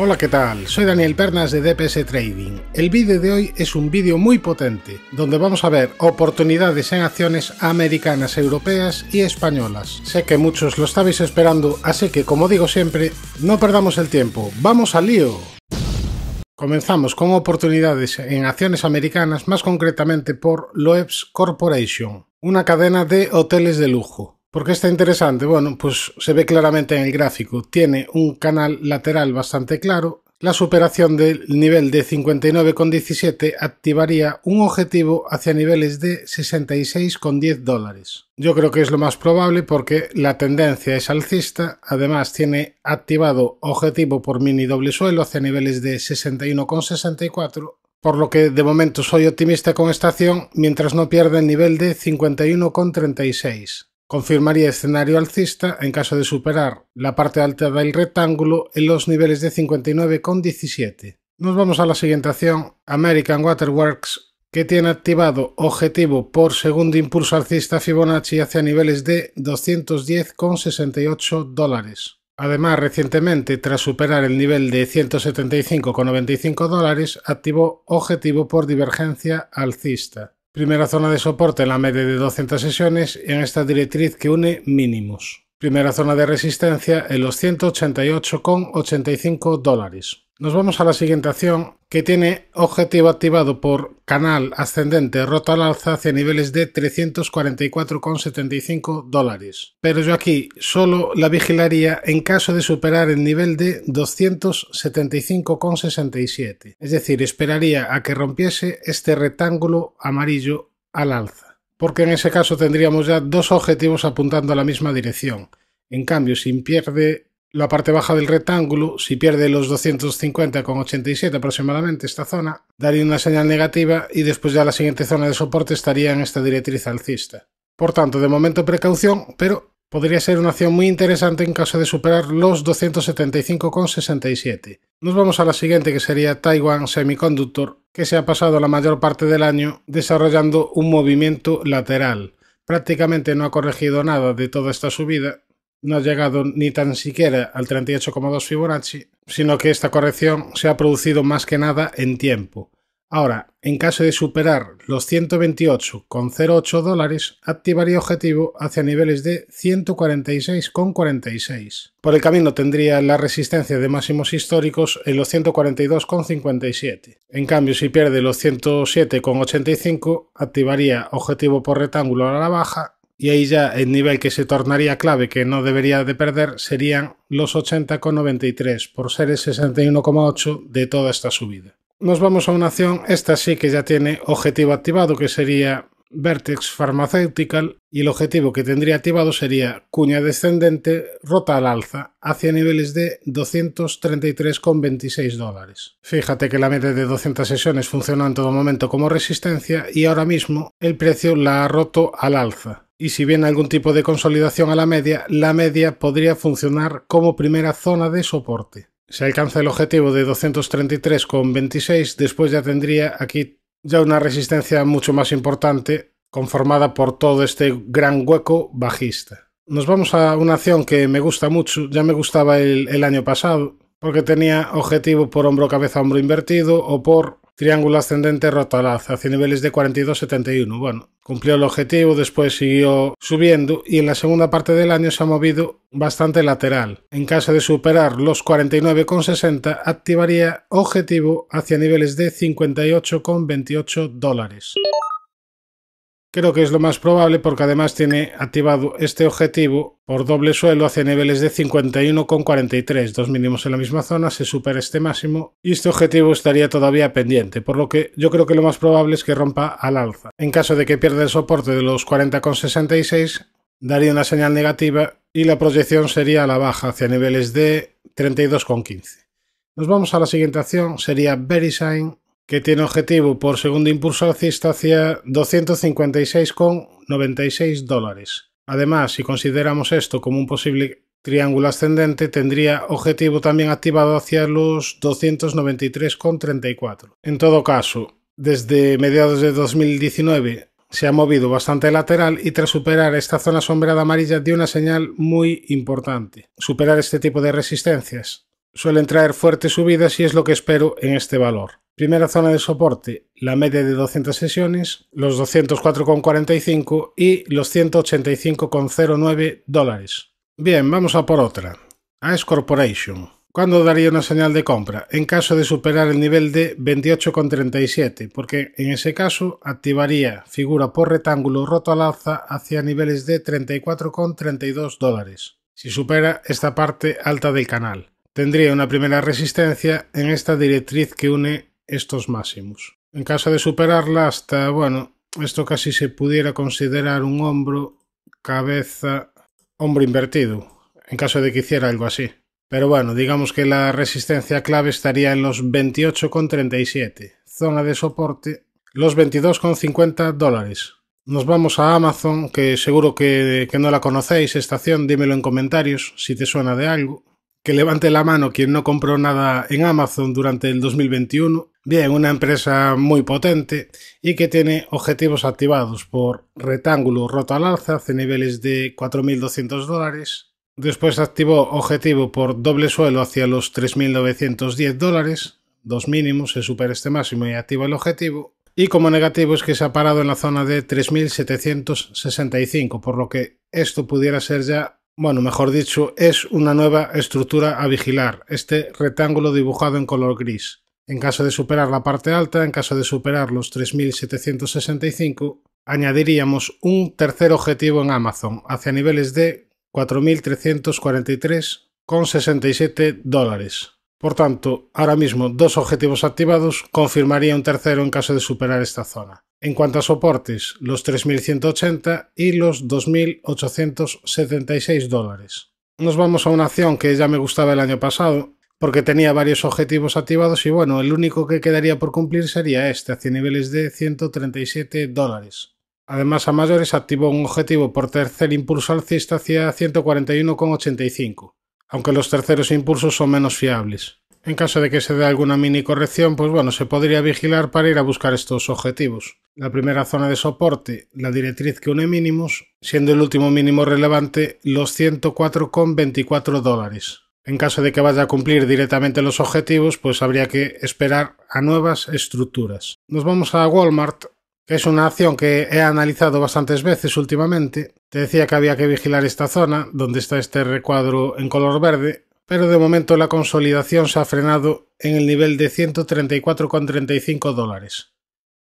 Hola, ¿qué tal? Soy Daniel Pernas de DPS Trading. El vídeo de hoy es un vídeo muy potente, donde vamos a ver oportunidades en acciones americanas, europeas y españolas. Sé que muchos lo estabais esperando, así que como digo siempre, no perdamos el tiempo, ¡vamos al lío! Comenzamos con oportunidades en acciones americanas, más concretamente por Loebs Corporation, una cadena de hoteles de lujo. ¿Por qué está interesante? Bueno, pues se ve claramente en el gráfico. Tiene un canal lateral bastante claro. La superación del nivel de 59,17 activaría un objetivo hacia niveles de 66,10 dólares. Yo creo que es lo más probable porque la tendencia es alcista. Además, tiene activado objetivo por mini doble suelo hacia niveles de 61,64 por lo que de momento soy optimista con esta acción mientras no pierda el nivel de 51,36. Confirmaría escenario alcista en caso de superar la parte alta del rectángulo en los niveles de 59,17. Nos vamos a la siguiente acción, American Waterworks, que tiene activado objetivo por segundo impulso alcista Fibonacci hacia niveles de 210,68 dólares. Además, recientemente, tras superar el nivel de 175,95 dólares, activó objetivo por divergencia alcista. Primera zona de soporte en la media de 200 sesiones en esta directriz que une mínimos. Primera zona de resistencia en los 188,85 dólares. Nos vamos a la siguiente acción que tiene objetivo activado por canal ascendente roto al alza hacia niveles de 344,75 dólares. Pero yo aquí solo la vigilaría en caso de superar el nivel de 275,67. Es decir, esperaría a que rompiese este rectángulo amarillo al alza. Porque en ese caso tendríamos ya dos objetivos apuntando a la misma dirección. En cambio, si pierde la parte baja del rectángulo, si pierde los 250,87 aproximadamente esta zona, daría una señal negativa y después ya la siguiente zona de soporte estaría en esta directriz alcista. Por tanto, de momento precaución, pero podría ser una acción muy interesante en caso de superar los 275,67. Nos vamos a la siguiente que sería Taiwan Semiconductor, que se ha pasado la mayor parte del año desarrollando un movimiento lateral. Prácticamente no ha corregido nada de toda esta subida no ha llegado ni tan siquiera al 38,2 Fibonacci, sino que esta corrección se ha producido más que nada en tiempo. Ahora, en caso de superar los 128,08 dólares, activaría objetivo hacia niveles de 146,46. Por el camino tendría la resistencia de máximos históricos en los 142,57. En cambio, si pierde los 107,85, activaría objetivo por rectángulo a la baja y ahí ya el nivel que se tornaría clave que no debería de perder serían los 80,93 por ser el 61,8 de toda esta subida. Nos vamos a una acción, esta sí que ya tiene objetivo activado que sería Vertex Pharmaceutical y el objetivo que tendría activado sería cuña descendente rota al alza hacia niveles de 233,26 dólares. Fíjate que la media de 200 sesiones funcionó en todo momento como resistencia y ahora mismo el precio la ha roto al alza y si viene algún tipo de consolidación a la media, la media podría funcionar como primera zona de soporte. Si alcanza el objetivo de 233,26, después ya tendría aquí ya una resistencia mucho más importante conformada por todo este gran hueco bajista. Nos vamos a una acción que me gusta mucho, ya me gustaba el, año pasado, porque tenía objetivo por hombro-cabeza-hombro invertido o por triángulo ascendente rotalaz hacia niveles de 42,71, Bueno, cumplió el objetivo, después siguió subiendo y en la segunda parte del año se ha movido bastante lateral. En caso de superar los 49,60 activaría objetivo hacia niveles de 58,28 dólares. Creo que es lo más probable porque además tiene activado este objetivo por doble suelo hacia niveles de 51,43, dos mínimos en la misma zona, se supera este máximo y este objetivo estaría todavía pendiente, por lo que yo creo que lo más probable es que rompa al alza. En caso de que pierda el soporte de los 40,66, daría una señal negativa y la proyección sería a la baja hacia niveles de 32,15. Nos vamos a la siguiente acción, sería VeriSign que tiene objetivo por segundo impulso alcista hacia 256,96 dólares. Además, si consideramos esto como un posible triángulo ascendente, tendría objetivo también activado hacia los 293,34. En todo caso, desde mediados de 2019 se ha movido bastante lateral y tras superar esta zona sombreada amarilla dio una señal muy importante. Superar este tipo de resistencias suelen traer fuertes subidas y es lo que espero en este valor. Primera zona de soporte, la media de 200 sesiones, los 204,45 y los 185,09 dólares. Bien, vamos a por otra. AS Corporation. ¿Cuándo daría una señal de compra? En caso de superar el nivel de 28,37, porque en ese caso activaría figura por rectángulo roto al alza hacia niveles de 34,32 dólares, si supera esta parte alta del canal. Tendría una primera resistencia en esta directriz que une estos máximos. En caso de superarla hasta, bueno, esto casi se pudiera considerar un hombro, cabeza, hombro invertido, en caso de que hiciera algo así. Pero bueno, digamos que la resistencia clave estaría en los 28,37, zona de soporte, los 22,50 dólares. Nos vamos a Amazon, que seguro que, que no la conocéis, estación, dímelo en comentarios si te suena de algo. Que levante la mano quien no compró nada en Amazon durante el 2021. Bien, una empresa muy potente y que tiene objetivos activados por rectángulo roto al alza hace niveles de 4.200 dólares. Después activó objetivo por doble suelo hacia los 3.910 dólares. Dos mínimos, se supera este máximo y activa el objetivo. Y como negativo es que se ha parado en la zona de 3.765, por lo que esto pudiera ser ya bueno, mejor dicho, es una nueva estructura a vigilar, este rectángulo dibujado en color gris. En caso de superar la parte alta, en caso de superar los 3.765, añadiríamos un tercer objetivo en Amazon, hacia niveles de 4.343,67 dólares. Por tanto, ahora mismo dos objetivos activados confirmaría un tercero en caso de superar esta zona. En cuanto a soportes, los 3.180 y los 2.876 dólares. Nos vamos a una acción que ya me gustaba el año pasado, porque tenía varios objetivos activados y bueno, el único que quedaría por cumplir sería este, hacia niveles de 137 dólares. Además, a mayores activó un objetivo por tercer impulso alcista hacia 141,85, aunque los terceros impulsos son menos fiables. En caso de que se dé alguna mini corrección, pues bueno, se podría vigilar para ir a buscar estos objetivos. La primera zona de soporte, la directriz que une mínimos, siendo el último mínimo relevante los 104,24 dólares. En caso de que vaya a cumplir directamente los objetivos, pues habría que esperar a nuevas estructuras. Nos vamos a Walmart, que es una acción que he analizado bastantes veces últimamente. Te decía que había que vigilar esta zona, donde está este recuadro en color verde, pero de momento la consolidación se ha frenado en el nivel de 134,35 dólares.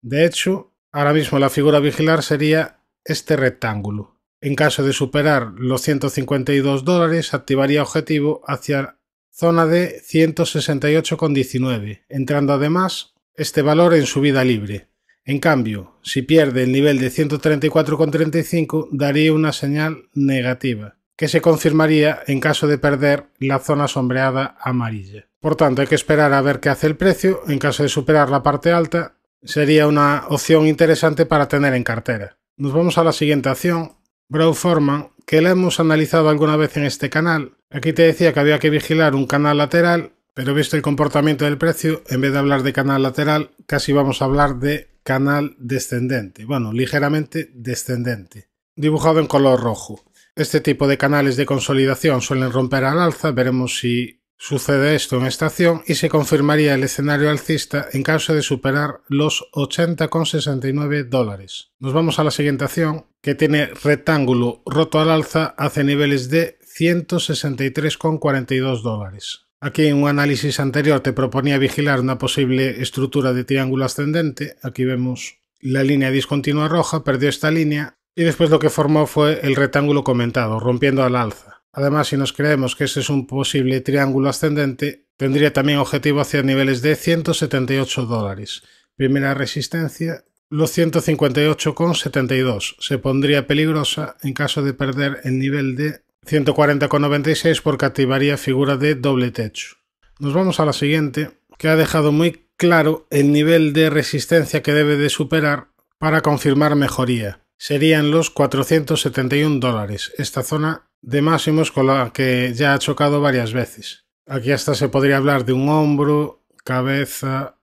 De hecho, ahora mismo la figura vigilar sería este rectángulo. En caso de superar los 152 dólares, activaría objetivo hacia zona de 168,19, entrando además este valor en subida libre. En cambio, si pierde el nivel de 134,35, daría una señal negativa que se confirmaría en caso de perder la zona sombreada amarilla. Por tanto, hay que esperar a ver qué hace el precio. En caso de superar la parte alta, sería una opción interesante para tener en cartera. Nos vamos a la siguiente acción, Brow Forman, que la hemos analizado alguna vez en este canal. Aquí te decía que había que vigilar un canal lateral, pero visto el comportamiento del precio, en vez de hablar de canal lateral, casi vamos a hablar de canal descendente. Bueno, ligeramente descendente, dibujado en color rojo. Este tipo de canales de consolidación suelen romper al alza, veremos si Sucede esto en esta acción y se confirmaría el escenario alcista en caso de superar los 80,69 dólares. Nos vamos a la siguiente acción que tiene rectángulo roto al alza hace niveles de 163,42 dólares. Aquí en un análisis anterior te proponía vigilar una posible estructura de triángulo ascendente. Aquí vemos la línea discontinua roja, perdió esta línea y después lo que formó fue el rectángulo comentado, rompiendo al alza. Además, si nos creemos que ese es un posible triángulo ascendente, tendría también objetivo hacia niveles de 178 dólares. Primera resistencia, los 158,72. Se pondría peligrosa en caso de perder el nivel de 140,96 porque activaría figura de doble techo. Nos vamos a la siguiente, que ha dejado muy claro el nivel de resistencia que debe de superar para confirmar mejoría serían los 471 dólares, esta zona de máximos con la que ya ha chocado varias veces. Aquí hasta se podría hablar de un hombro, cabeza,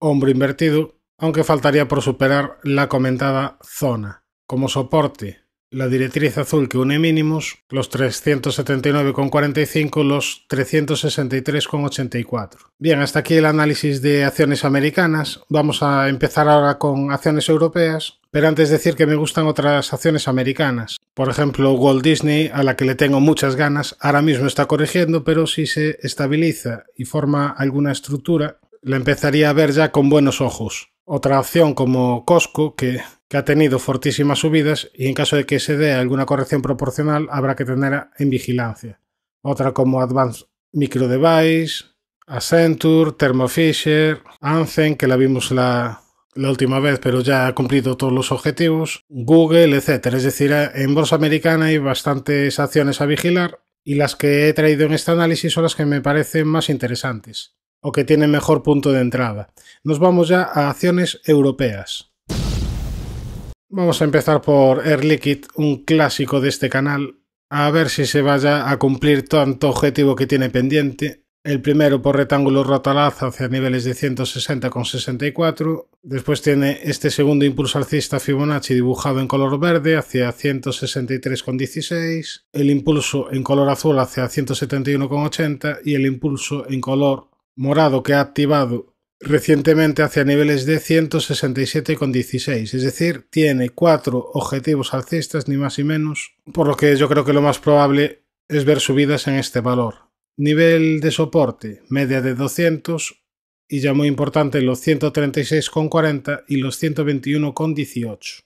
hombro invertido, aunque faltaría por superar la comentada zona. Como soporte, la directriz azul que une mínimos, los 379,45, los 363,84. Bien, hasta aquí el análisis de acciones americanas. Vamos a empezar ahora con acciones europeas, pero antes decir que me gustan otras acciones americanas. Por ejemplo, Walt Disney, a la que le tengo muchas ganas, ahora mismo está corrigiendo, pero si se estabiliza y forma alguna estructura, la empezaría a ver ya con buenos ojos. Otra opción como Costco, que, ha tenido fortísimas subidas y en caso de que se dé alguna corrección proporcional habrá que tener en vigilancia. Otra como Advanced Micro Device, Accenture, Fisher, Anzen, que la vimos la, última vez, pero ya ha cumplido todos los objetivos, Google, etc. Es decir, eh, en bolsa americana hay bastantes acciones a vigilar y las que he traído en este análisis son las que me parecen más interesantes o que tiene mejor punto de entrada. Nos vamos ya a acciones europeas. Vamos a empezar por Air Liquid, un clásico de este canal, a ver si se vaya a cumplir tanto objetivo que tiene pendiente. El primero por rectángulo rotalaz hacia niveles de 160,64. Después tiene este segundo impulso alcista Fibonacci dibujado en color verde hacia 163,16. El impulso en color azul hacia 171,80 y el impulso en color morado que ha activado recientemente hacia niveles de 167,16. Es decir, tiene cuatro objetivos alcistas, ni más ni menos, por lo que yo creo que lo más probable es ver subidas en este valor. Nivel de soporte, media de 200 y ya muy importante los 136,40 y los 121,18.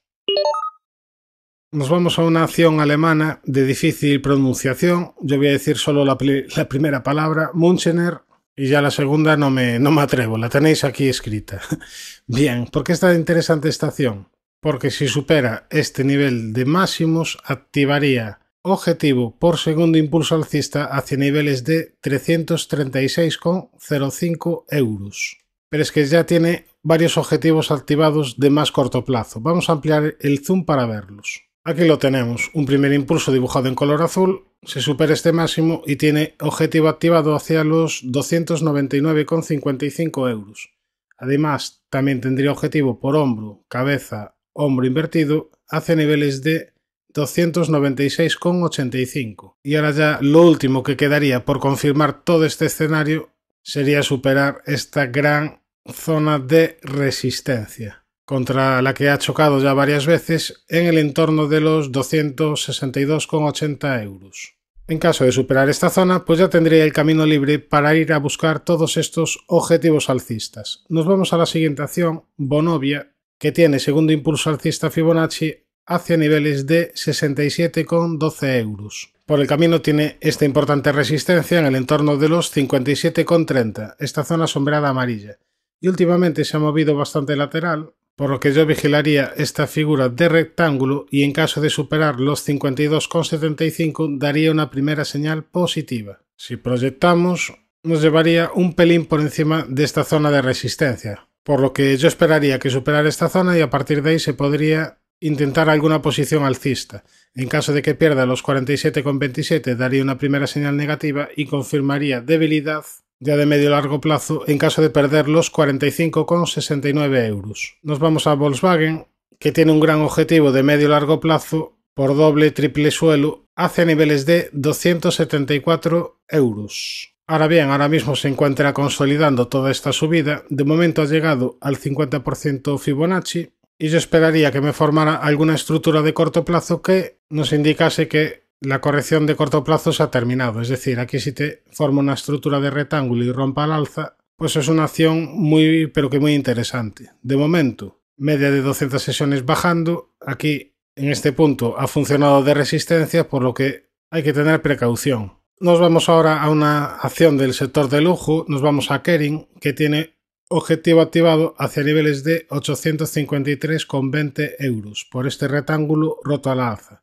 Nos vamos a una acción alemana de difícil pronunciación. Yo voy a decir solo la, primera palabra, Münchener y ya la segunda no me, no me atrevo, la tenéis aquí escrita. Bien, ¿por qué está interesante estación? Porque si supera este nivel de máximos, activaría objetivo por segundo impulso alcista hacia niveles de 336,05 euros. Pero es que ya tiene varios objetivos activados de más corto plazo. Vamos a ampliar el zoom para verlos. Aquí lo tenemos, un primer impulso dibujado en color azul, se supera este máximo y tiene objetivo activado hacia los 299,55 euros. Además, también tendría objetivo por hombro, cabeza, hombro invertido hacia niveles de 296,85. Y ahora ya lo último que quedaría por confirmar todo este escenario sería superar esta gran zona de resistencia contra la que ha chocado ya varias veces en el entorno de los 262,80 euros. En caso de superar esta zona, pues ya tendría el camino libre para ir a buscar todos estos objetivos alcistas. Nos vamos a la siguiente acción, Bonovia, que tiene segundo impulso alcista Fibonacci hacia niveles de 67,12 euros. Por el camino tiene esta importante resistencia en el entorno de los 57,30, esta zona sombreada amarilla. Y últimamente se ha movido bastante lateral, por lo que yo vigilaría esta figura de rectángulo y en caso de superar los 52,75 daría una primera señal positiva. Si proyectamos, nos llevaría un pelín por encima de esta zona de resistencia, por lo que yo esperaría que superara esta zona y a partir de ahí se podría intentar alguna posición alcista. En caso de que pierda los 47,27 daría una primera señal negativa y confirmaría debilidad ya de medio largo plazo en caso de perder los 45,69 euros. Nos vamos a Volkswagen, que tiene un gran objetivo de medio largo plazo por doble triple suelo hacia niveles de 274 euros. Ahora bien, ahora mismo se encuentra consolidando toda esta subida, de momento ha llegado al 50% Fibonacci y yo esperaría que me formara alguna estructura de corto plazo que nos indicase que la corrección de corto plazo se ha terminado. Es decir, aquí si te forma una estructura de rectángulo y rompa al alza, pues es una acción muy, pero que muy interesante. De momento, media de 200 sesiones bajando. Aquí, en este punto, ha funcionado de resistencia, por lo que hay que tener precaución. Nos vamos ahora a una acción del sector de lujo. Nos vamos a Kering, que tiene objetivo activado hacia niveles de 853,20 euros por este rectángulo roto a la alza.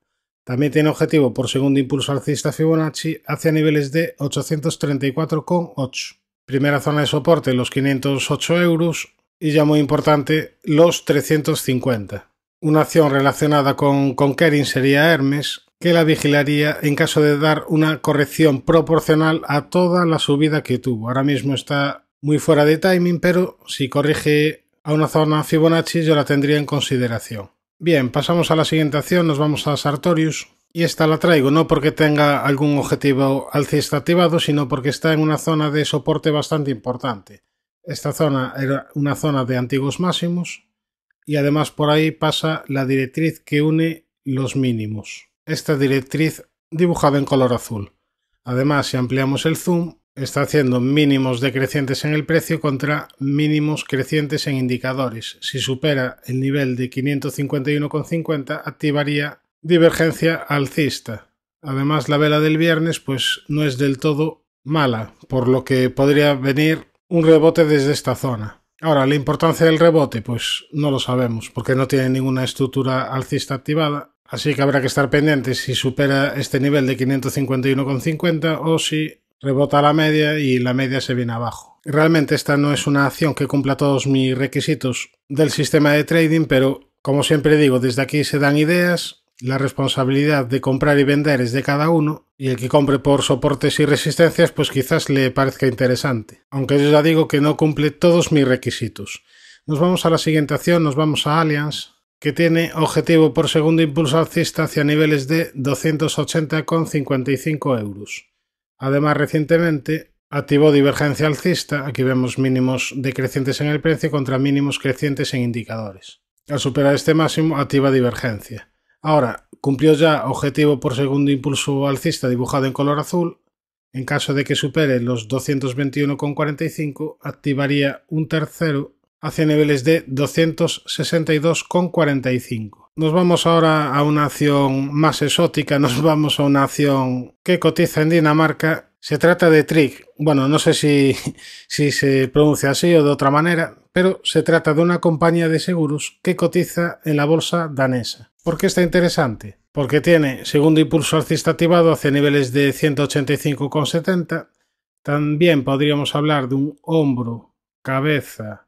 También tiene objetivo por segundo impulso alcista Fibonacci hacia niveles de 834,8. Primera zona de soporte los 508 euros y ya muy importante los 350. Una acción relacionada con Kering sería Hermes, que la vigilaría en caso de dar una corrección proporcional a toda la subida que tuvo. Ahora mismo está muy fuera de timing, pero si corrige a una zona Fibonacci yo la tendría en consideración. Bien, pasamos a la siguiente acción, nos vamos a Sartorius. Y esta la traigo no porque tenga algún objetivo alcista activado, sino porque está en una zona de soporte bastante importante. Esta zona era una zona de antiguos máximos y además por ahí pasa la directriz que une los mínimos. Esta directriz dibujada en color azul. Además, si ampliamos el zoom, está haciendo mínimos decrecientes en el precio contra mínimos crecientes en indicadores. Si supera el nivel de 551,50 activaría divergencia alcista. Además la vela del viernes pues no es del todo mala, por lo que podría venir un rebote desde esta zona. Ahora, la importancia del rebote, pues no lo sabemos, porque no tiene ninguna estructura alcista activada, así que habrá que estar pendiente si supera este nivel de 551,50 o si rebota la media y la media se viene abajo. Realmente esta no es una acción que cumpla todos mis requisitos del sistema de trading, pero como siempre digo, desde aquí se dan ideas, la responsabilidad de comprar y vender es de cada uno y el que compre por soportes y resistencias pues quizás le parezca interesante, aunque yo ya digo que no cumple todos mis requisitos. Nos vamos a la siguiente acción, nos vamos a Allianz, que tiene objetivo por segundo impulso alcista hacia niveles de 280,55 euros. Además, recientemente activó divergencia alcista, aquí vemos mínimos decrecientes en el precio contra mínimos crecientes en indicadores. Al superar este máximo, activa divergencia. Ahora, cumplió ya objetivo por segundo impulso alcista dibujado en color azul. En caso de que supere los 221,45, activaría un tercero hacia niveles de 262,45. Nos vamos ahora a una acción más exótica, nos vamos a una acción que cotiza en Dinamarca. Se trata de trick Bueno, no sé si, si se pronuncia así o de otra manera, pero se trata de una compañía de seguros que cotiza en la bolsa danesa. ¿Por qué está interesante? Porque tiene segundo impulso alcista activado hacia niveles de 185,70. También podríamos hablar de un hombro, cabeza,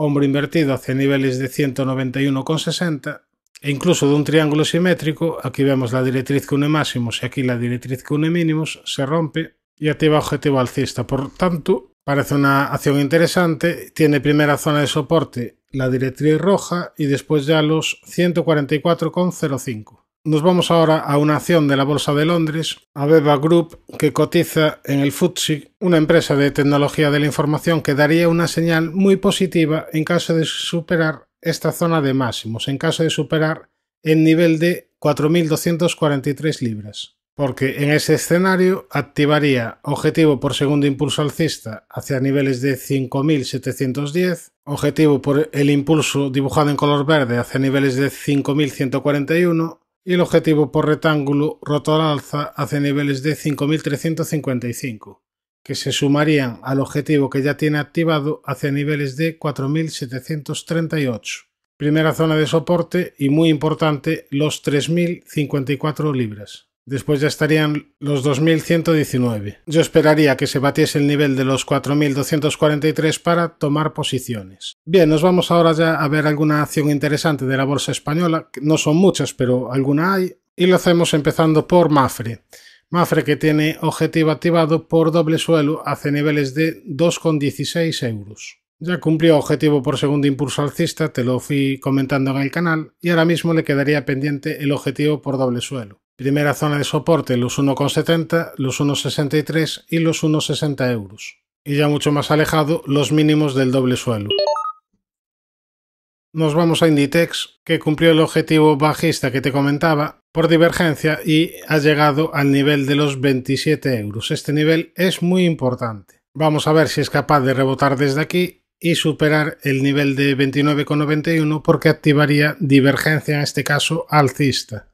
hombro invertido hacia niveles de 191,60 e incluso de un triángulo simétrico, aquí vemos la directriz que une máximos y aquí la directriz que une mínimos, se rompe y activa objetivo alcista. Por tanto, parece una acción interesante, tiene primera zona de soporte la directriz roja y después ya los 144,05. Nos vamos ahora a una acción de la Bolsa de Londres, Abeba Group, que cotiza en el FTSE, una empresa de tecnología de la información que daría una señal muy positiva en caso de superar esta zona de máximos, en caso de superar el nivel de 4.243 libras, porque en ese escenario activaría objetivo por segundo impulso alcista hacia niveles de 5.710, objetivo por el impulso dibujado en color verde hacia niveles de 5.141, y el objetivo por rectángulo roto al alza hace niveles de 5.355, que se sumarían al objetivo que ya tiene activado hacia niveles de 4.738. Primera zona de soporte y muy importante los 3.054 libras. Después ya estarían los 2.119. Yo esperaría que se batiese el nivel de los 4.243 para tomar posiciones. Bien, nos vamos ahora ya a ver alguna acción interesante de la bolsa española. No son muchas, pero alguna hay. Y lo hacemos empezando por Mafre. Mafre que tiene objetivo activado por doble suelo hace niveles de 2,16 euros. Ya cumplió objetivo por segundo impulso alcista, te lo fui comentando en el canal, y ahora mismo le quedaría pendiente el objetivo por doble suelo. Primera zona de soporte los 1,70, los 1,63 y los 1,60 euros. Y ya mucho más alejado, los mínimos del doble suelo. Nos vamos a Inditex, que cumplió el objetivo bajista que te comentaba por divergencia y ha llegado al nivel de los 27 euros. Este nivel es muy importante. Vamos a ver si es capaz de rebotar desde aquí y superar el nivel de 29,91 porque activaría divergencia en este caso alcista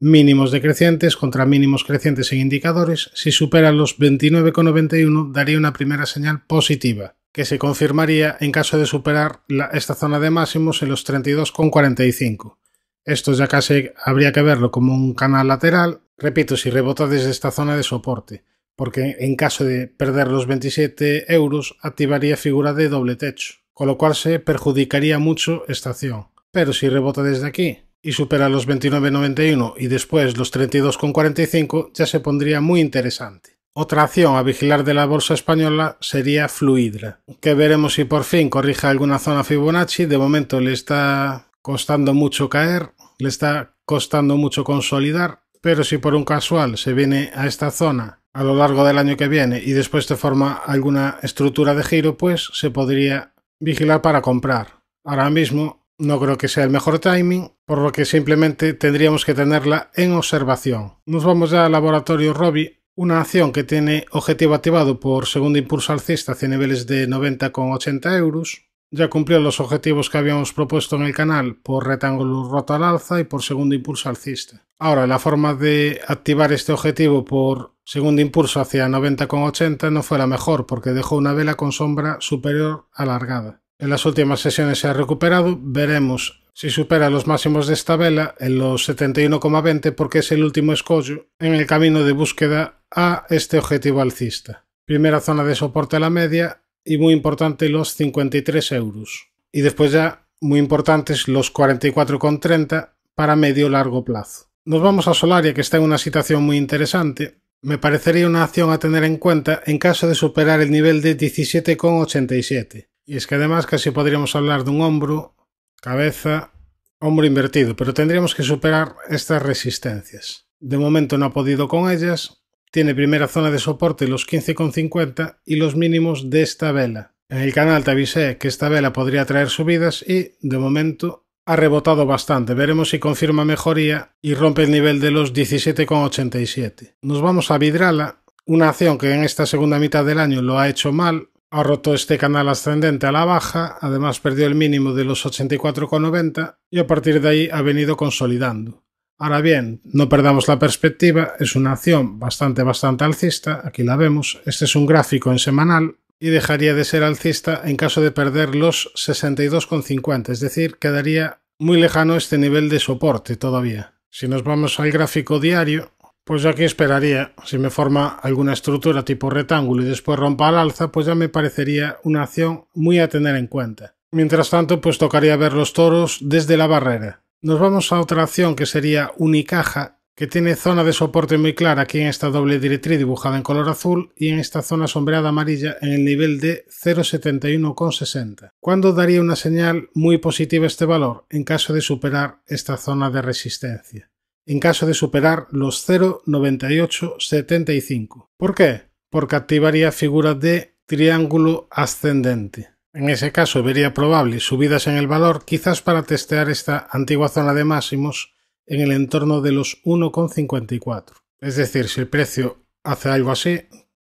mínimos decrecientes contra mínimos crecientes en indicadores, si supera los 29,91 daría una primera señal positiva, que se confirmaría en caso de superar esta zona de máximos en los 32,45. Esto ya casi habría que verlo como un canal lateral, repito, si rebota desde esta zona de soporte, porque en caso de perder los 27 euros activaría figura de doble techo, con lo cual se perjudicaría mucho esta acción. Pero si rebota desde aquí, y supera los 29,91 y después los 32,45 ya se pondría muy interesante. Otra acción a vigilar de la bolsa española sería Fluidra, que veremos si por fin corrige alguna zona Fibonacci. De momento le está costando mucho caer, le está costando mucho consolidar, pero si por un casual se viene a esta zona a lo largo del año que viene y después te forma alguna estructura de giro, pues se podría vigilar para comprar. Ahora mismo no creo que sea el mejor timing, por lo que simplemente tendríamos que tenerla en observación. Nos vamos ya al laboratorio Robbie, una acción que tiene objetivo activado por segundo impulso alcista hacia niveles de 90,80 euros. Ya cumplió los objetivos que habíamos propuesto en el canal por rectángulo roto al alza y por segundo impulso alcista. Ahora, la forma de activar este objetivo por segundo impulso hacia 90,80 no fue la mejor porque dejó una vela con sombra superior alargada. En las últimas sesiones se ha recuperado, veremos si supera los máximos de esta vela en los 71,20 porque es el último escollo en el camino de búsqueda a este objetivo alcista. Primera zona de soporte a la media y muy importante los 53 euros. Y después ya muy importantes los 44,30 para medio largo plazo. Nos vamos a Solaria que está en una situación muy interesante. Me parecería una acción a tener en cuenta en caso de superar el nivel de 17,87 y es que además casi podríamos hablar de un hombro, cabeza, hombro invertido, pero tendríamos que superar estas resistencias. De momento no ha podido con ellas, tiene primera zona de soporte los 15,50 y los mínimos de esta vela. En el canal te avisé que esta vela podría traer subidas y, de momento, ha rebotado bastante. Veremos si confirma mejoría y rompe el nivel de los 17,87. Nos vamos a Vidrala, una acción que en esta segunda mitad del año lo ha hecho mal, ha roto este canal ascendente a la baja, además perdió el mínimo de los 84,90 y a partir de ahí ha venido consolidando. Ahora bien, no perdamos la perspectiva, es una acción bastante, bastante alcista, aquí la vemos, este es un gráfico en semanal y dejaría de ser alcista en caso de perder los 62,50, es decir, quedaría muy lejano este nivel de soporte todavía. Si nos vamos al gráfico diario, pues yo aquí esperaría, si me forma alguna estructura tipo rectángulo y después rompa al alza, pues ya me parecería una acción muy a tener en cuenta. Mientras tanto, pues tocaría ver los toros desde la barrera. Nos vamos a otra acción que sería unicaja, que tiene zona de soporte muy clara aquí en esta doble directriz dibujada en color azul y en esta zona sombreada amarilla en el nivel de 0,71,60. ¿Cuándo daría una señal muy positiva este valor en caso de superar esta zona de resistencia? en caso de superar los 0,9875. ¿Por qué? Porque activaría figuras de triángulo ascendente. En ese caso vería probable subidas en el valor, quizás para testear esta antigua zona de máximos en el entorno de los 1,54. Es decir, si el precio hace algo así,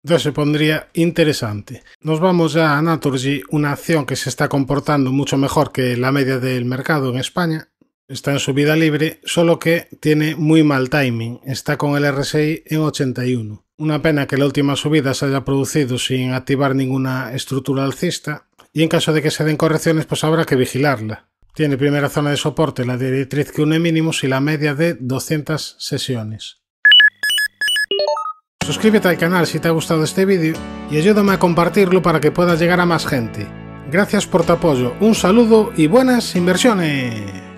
entonces se pondría interesante. Nos vamos ya a Naturgy, una acción que se está comportando mucho mejor que la media del mercado en España está en subida libre, solo que tiene muy mal timing, está con el RSI en 81. Una pena que la última subida se haya producido sin activar ninguna estructura alcista, y en caso de que se den correcciones pues habrá que vigilarla. Tiene primera zona de soporte la directriz que une mínimos y la media de 200 sesiones. Suscríbete al canal si te ha gustado este vídeo y ayúdame a compartirlo para que pueda llegar a más gente. Gracias por tu apoyo, un saludo y buenas inversiones.